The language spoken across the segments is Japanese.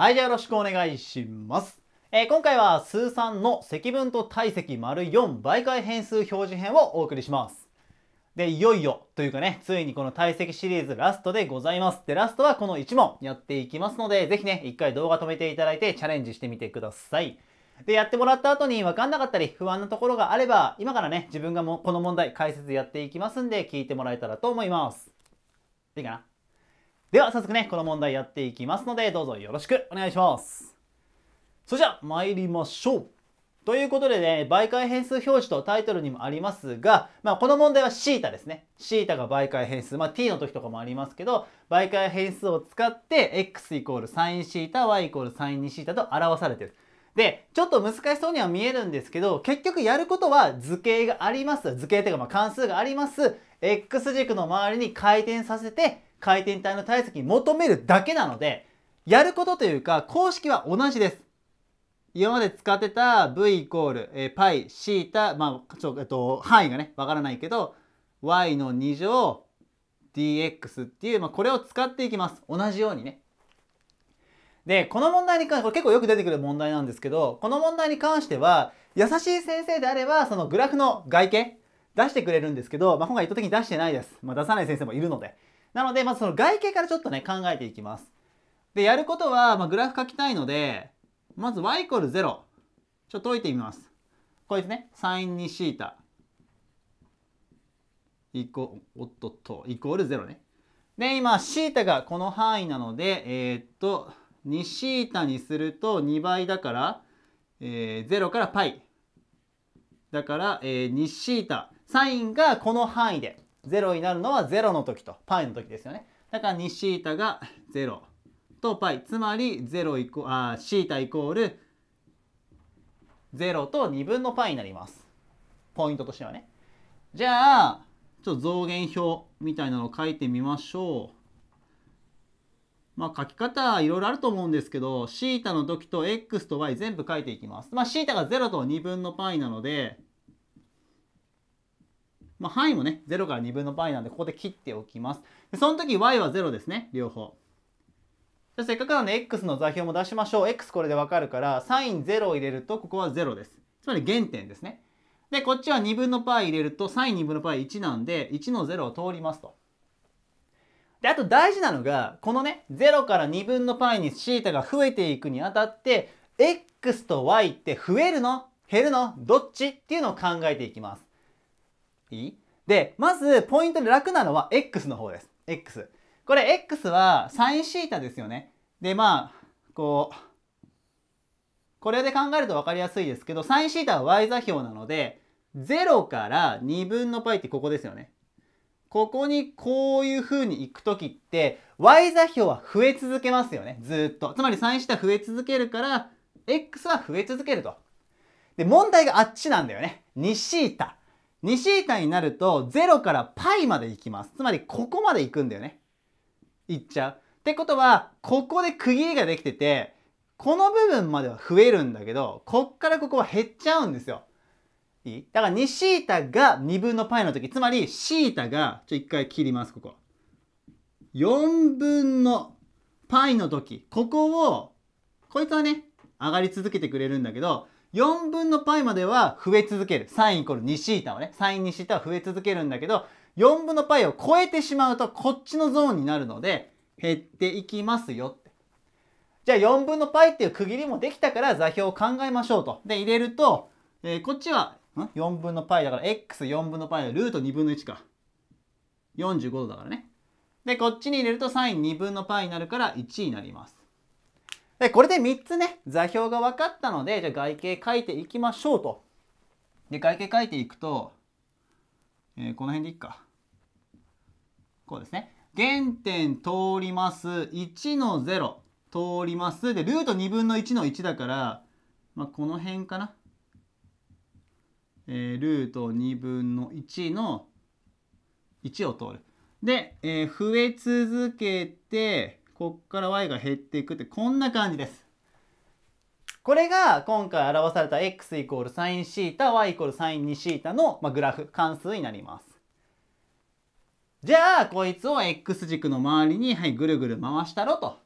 はい、じゃあよろしくお願いします。えー、今回は数3の積分と体積4媒介変数表示編をお送りします。で、いよいよというかね、ついにこの体積シリーズラストでございます。で、ラストはこの1問やっていきますので、ぜひね、一回動画止めていただいてチャレンジしてみてください。で、やってもらった後に分かんなかったり不安なところがあれば、今からね、自分がもこの問題解説やっていきますんで、聞いてもらえたらと思います。いいかなでは早速ね、この問題やっていきますので、どうぞよろしくお願いします。それじゃあ、参りましょう。ということでね、媒介変数表示とタイトルにもありますが、まあ、この問題は θ ですね。θ が媒介変数、まあ、t の時とかもありますけど、媒介変数を使って x イコール sinθ、y イコール sin2θ と表されてる。で、ちょっと難しそうには見えるんですけど、結局やることは図形があります。図形というかま関数があります。x 軸の周りに回転させて、回転体の体積に求めるだけなので、やることというか、公式は同じです。今まで使ってた v イコール、えー、π、シータ、まあ、ちょっと、範囲がね、わからないけど、y の2乗 dx っていう、まあ、これを使っていきます。同じようにね。で、この問題に関して、これ結構よく出てくる問題なんですけど、この問題に関しては、優しい先生であれば、そのグラフの外見、出してくれるんですけど、まあ、今回意図的に出してないです。まあ、出さない先生もいるので。なので、まずその外形からちょっとね、考えていきます。で、やることは、まあ、グラフ書きたいので、まず y イコール0。ちょっと解いてみます。こいつね。sin ータ。イコおっとっと、イコール0ね。で、今、θ がこの範囲なので、えー、っと、2θ にすると2倍だから、えー、0から π。だから、えー、2θ。サインがこの範囲で。0になるのは0の時と π の時ですよね。だから 2θ が0と π つまり0イコあ θ イコール0と2分の π になります。ポイントとしてはね。じゃあちょっと増減表みたいなのを書いてみましょう。まあ、書き方いろいろあると思うんですけど θ の時と x と y 全部書いていきます。まあ、θ が0と2分の π なのでまあ、範囲もね、0から2分の π なんで、ここで切っておきます。でその時 y は0ですね、両方。じゃせっかくなんで x の座標も出しましょう。x これでわかるから、サイン0を入れると、ここは0です。つまり原点ですね。で、こっちは2分の π 入れると、サイン2分の π1 なんで、1の0を通りますと。で、あと大事なのが、このね、0から2分の π に θ が増えていくにあたって、x と y って増えるの減るのどっちっていうのを考えていきます。いいで、まずポイントで楽なのは x の方です。x。これ x は sinθ ですよね。で、まあ、こう、これで考えると分かりやすいですけど、sinθ は y 座標なので、0から2分の π ってここですよね。ここにこういう風に行く時って、y 座標は増え続けますよね。ずっと。つまり sinθ 増え続けるから、x は増え続けると。で、問題があっちなんだよね。2θ。2シータになると0からパイまで行きます。つまりここまで行くんだよね。行っちゃう。ってことは、ここで区切りができてて、この部分までは増えるんだけど、こっからここは減っちゃうんですよ。いいだから2シータが2分のパイの時、つまりシータが、ちょ、一回切ります、ここ。4分のパイの時、ここを、こいつはね、上がり続けてくれるんだけど、4分の π までは増え続ける。sin イコール 2θ はね、sin 2θ は増え続けるんだけど、4分の π を超えてしまうと、こっちのゾーンになるので、減っていきますよって。じゃあ4分の π っていう区切りもできたから座標を考えましょうと。で、入れると、えー、こっちは、ん ?4 分の π だから、x4 分の π のルート2分の1か。45度だからね。で、こっちに入れると sin2 分の π になるから1になります。で、これで3つね、座標が分かったので、じゃあ外形書いていきましょうと。で、外形書いていくと、えー、この辺でいっか。こうですね。原点通ります。1の0通ります。で、ルート2分の1の1だから、まあ、この辺かな。えー、ルート2分の1の1を通る。で、えー、増え続けて、こっから y が減っていくってこんな感じです。これが今回表された x イコール sinθ、y イコール sin2θ の、まあ、グラフ、関数になります。じゃあ、こいつを x 軸の周りに、はい、ぐるぐる回したろと。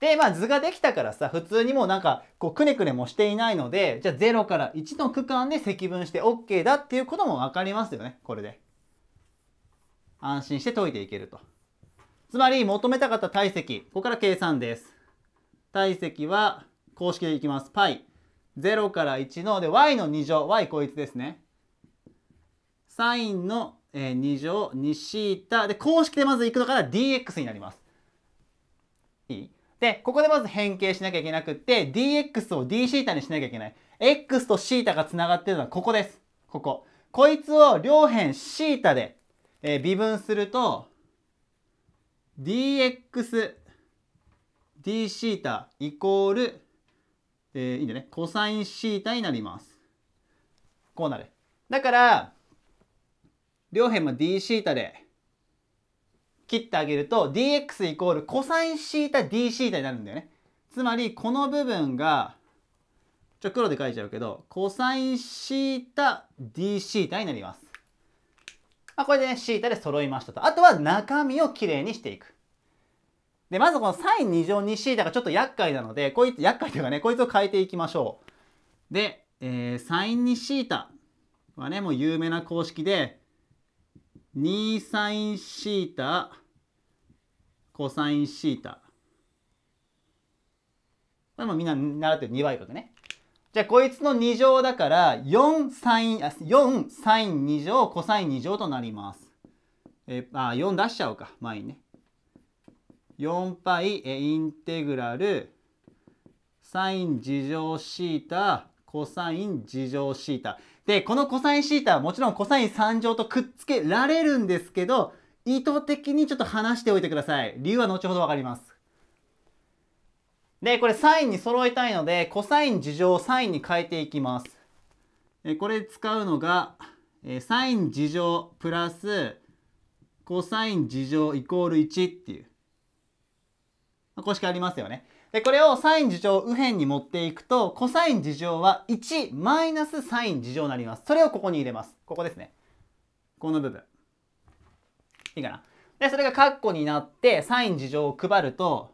で、まあ図ができたからさ、普通にもうなんか、こう、くねくねもしていないので、じゃあ0から1の区間で積分して OK だっていうこともわかりますよね、これで。安心して解いていけると。つまり求めたかった体積、ここから計算です。体積は公式でいきます。π。0から1の、で、y の2乗、y こいつですね。サインの、え2乗、2シータ。で、公式でまず行くのから dx になります。いいで、ここでまず変形しなきゃいけなくって、dx を d シータにしなきゃいけない。x とシータがつながってるのはここです。ここ。こいつを両辺シータで、えー、微分すると、dxd シータイコール、えー、いいんじねないコサインシータになります。こうなる。だから、両辺も d シータで切ってあげると dx イコールコサインシータ d シータになるんだよね。つまりこの部分がちょ黒で書いちゃうけどコサインシータ d シータになります。まあ、これでね、シータで揃いましたと。あとは中身をきれいにしていく。で、まずこのサイン2乗2シータがちょっと厄介なので、こいつ、厄介というかね、こいつを変えていきましょう。で、えー、サイン2シータはね、もう有名な公式で、2サインシータ、コサインシータ。これもみんな習ってる2倍角ね。じゃあこいつの2乗だから4サイン、あ4サイン2乗、コサイン2乗となります。えあ、4出しちゃおうか。前にね。4パイえ、インテグラルサイン2乗シータコサイン2乗シータ。で、このコサインシータはもちろんコサイン3乗とくっつけられるんですけど、意図的にちょっと離しておいてください。理由は後ほどわかります。で、これサインに揃えたいので、コサイン事乗をサインに変えていきます。えこれ使うのが、えサイン事乗プラスコサイン事乗イコール1っていう、公式ありますよね。で、これをサイン事乗右辺に持っていくと、コサイン事乗は1マイナスサイン事乗になります。それをここに入れます。ここですね。この部分。いいかな。で、それがカッコになって、サイン事乗を配ると、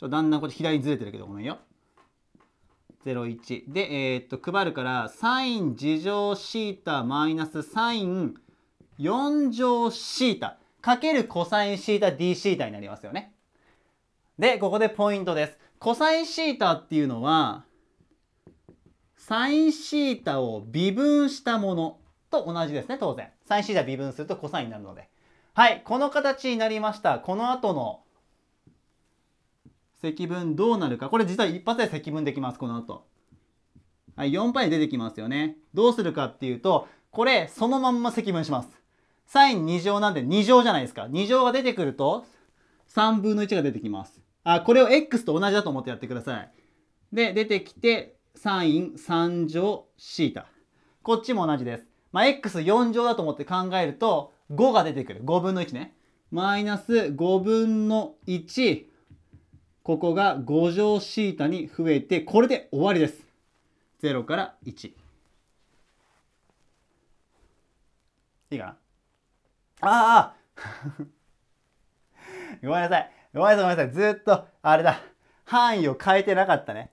ちょだんだんこっち左にずれてるけどごめんよ。01で、えー、っと配るからサイン2乗シータマイナスサイン4乗シータかけるコサインシータ d シータになりますよね。で、ここでポイントです。コサインシータっていうのはサインシータを微分したものと同じですね、当然。サインシータ微分するとコサインになるので。はい、この形になりました。この後の積分どうなるか。これ実は一発で積分できます、この後。はい、4パイ出てきますよね。どうするかっていうと、これ、そのまんま積分します。s i n 2乗なんで2乗じゃないですか。2乗が出てくると、3分の1が出てきます。あ、これを x と同じだと思ってやってください。で、出てきて、サイン3乗シータ。こっちも同じです。まあ、x4 乗だと思って考えると、5が出てくる。5分の1ね。マイナス5分の1ここが5乗シータに増えて、これで終わりです。0から1。いいかなああ ごめんなさい。ごめんなさい、ごめんなさい。ずっと、あれだ。範囲を変えてなかったね。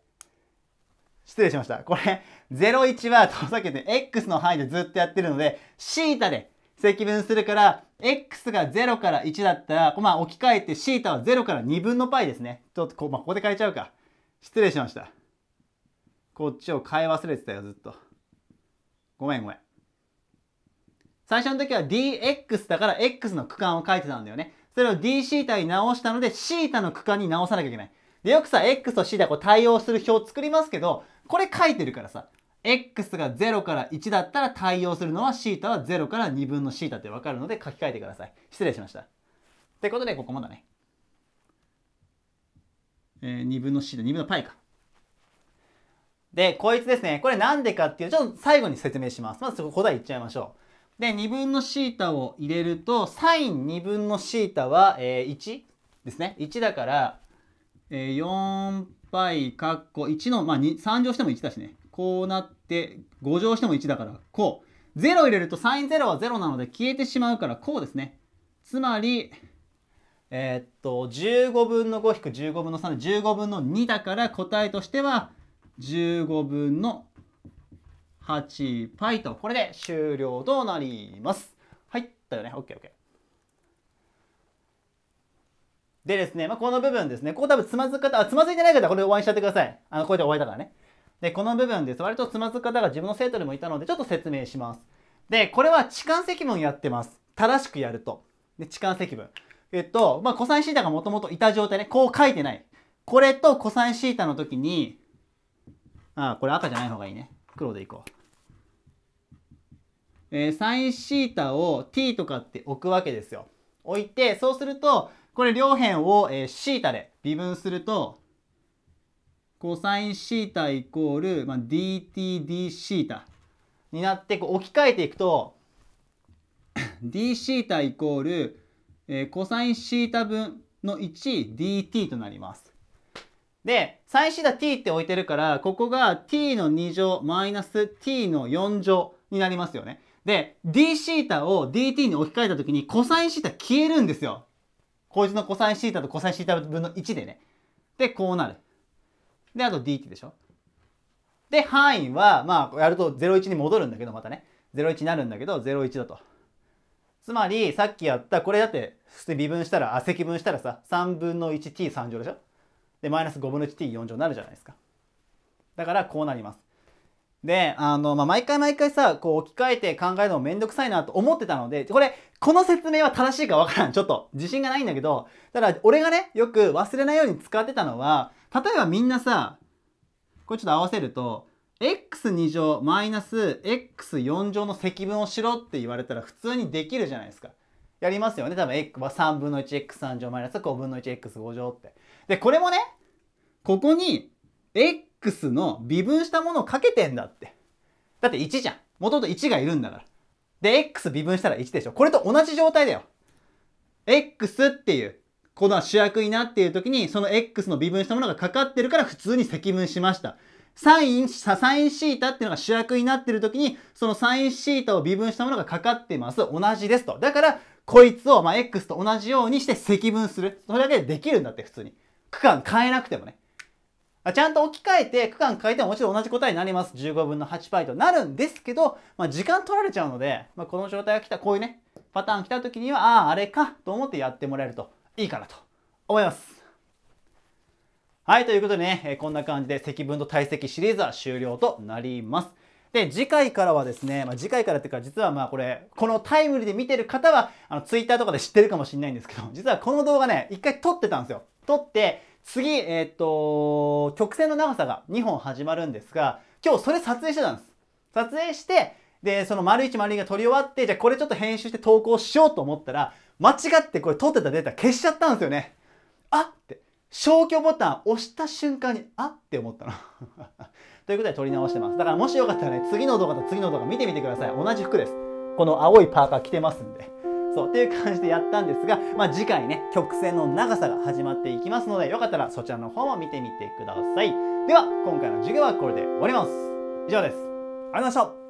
失礼しました。これ、01は遠ざけて X の範囲でずっとやってるので、θ で積分するから、x が0から1だったら、まあ、置き換えて θ は0から2分の π ですね。ちょっとこ,、まあ、ここで変えちゃうか。失礼しました。こっちを変え忘れてたよ、ずっと。ごめんごめん。最初の時は dx だから x の区間を書いてたんだよね。それを dθ に直したので θ の区間に直さなきゃいけない。で、よくさ、x と θ こう対応する表作りますけど、これ書いてるからさ、x が0から1だったら対応するのは θ は0から2分の θ って分かるので書き換えてください。失礼しました。ってことで、ここもだね。えー、2分の θ、2分の π か。で、こいつですね。これなんでかっていう、ちょっと最後に説明します。まず答え言っちゃいましょう。で、2分の θ を入れると、sin2 分の θ は、えー、1ですね。1だから、えー、4π 括弧1の、まあ、3乗しても1だしね。こうなっで、5乗しても1だから、こう。0入れるとサイン0は0なので消えてしまうから、こうですね。つまり、えー、っと、15分の5引く15分の3で15分の2だから、答えとしては、15分の 8π と、これで終了となります。はい、だよね。OKOK。でですね、まあ、この部分ですね、ここ多分つまずく方、あ、つまずいてない方はこれで終わりにしちゃってください。あの、こうやって終わりだからね。で、この部分です。割とつまずく方が自分の生徒でもいたので、ちょっと説明します。で、これは置換積分やってます。正しくやると。で、置換積分。えっと、まあ、コサインシータがもともといた状態ね、こう書いてない。これとコサインシータの時に、ああ、これ赤じゃない方がいいね。黒でいこう。えー、サインシータを t とかって置くわけですよ。置いて、そうすると、これ両辺を、えー、シータで微分すると、コサインシータイコール、まあ、dtd シータになってこう置き換えていくと d シータイコール、えー、コサインシータ分の 1dt となります。で、サインシータ t って置いてるから、ここが t の2乗マイナス t の4乗になりますよね。で、d シータを dt に置き換えた時にコサインシータ消えるんですよ。こいつのコサインシータとコサインシータ分の1でね。で、こうなる。で、あと dt でしょ。で、範囲は、まあ、やると01に戻るんだけど、またね。01になるんだけど、01だと。つまり、さっきやった、これだって、普通に微分したら、あ、積分したらさ、3分の 1t3 乗でしょで、マイナス5分の 1t4 乗になるじゃないですか。だから、こうなります。で、あの、まあ、毎回毎回さ、こう置き換えて考えるのもめんどくさいなと思ってたので、これ、この説明は正しいかわからん。ちょっと自信がないんだけど、ただ俺がね、よく忘れないように使ってたのは、例えばみんなさ、これちょっと合わせると、x2 乗マイナス x4 乗の積分をしろって言われたら普通にできるじゃないですか。やりますよね。多分 x は3分の 1x3 乗マイナス5分の 1x5 乗って。で、これもね、ここに、x の微分したものをかけてんだって。だって1じゃん。もともと1がいるんだから。で、x 微分したら1でしょ。これと同じ状態だよ。x っていう、この主役になっている時に、その x の微分したものがかかってるから普通に積分しました。サイン、サインシータっていうのが主役になってる時に、そのサインシータを微分したものがかかってます。同じですと。だから、こいつを、まあ、x と同じようにして積分する。それだけでできるんだって、普通に。区間変えなくてもね。まあ、ちゃんと置き換えて区間変えてももちろん同じ答えになります。15分の8倍となるんですけど、まあ、時間取られちゃうので、まあ、この状態が来た、こういうね、パターン来た時には、ああ、あれかと思ってやってもらえるといいかなと思います。はい、ということでね、こんな感じで積分と体積シリーズは終了となります。で、次回からはですね、まあ、次回からっていうか、実はまあこれ、このタイムリーで見てる方は、あの、ツイッターとかで知ってるかもしれないんですけど、実はこの動画ね、一回撮ってたんですよ。撮って、次、えー、っと、曲線の長さが2本始まるんですが、今日それ撮影してたんです。撮影して、で、その丸1丸2が撮り終わって、じゃあこれちょっと編集して投稿しようと思ったら、間違ってこれ撮ってたデータ消しちゃったんですよね。あって、消去ボタン押した瞬間に、あって思ったの。ということで撮り直してます。だからもしよかったらね、次の動画と次の動画見てみてください。同じ服です。この青いパーカー着てますんで。そうっていう感じでやったんですが、まあ、次回ね曲線の長さが始まっていきますのでよかったらそちらの方も見てみてくださいでは今回の授業はこれで終わります以上ですありがとうございました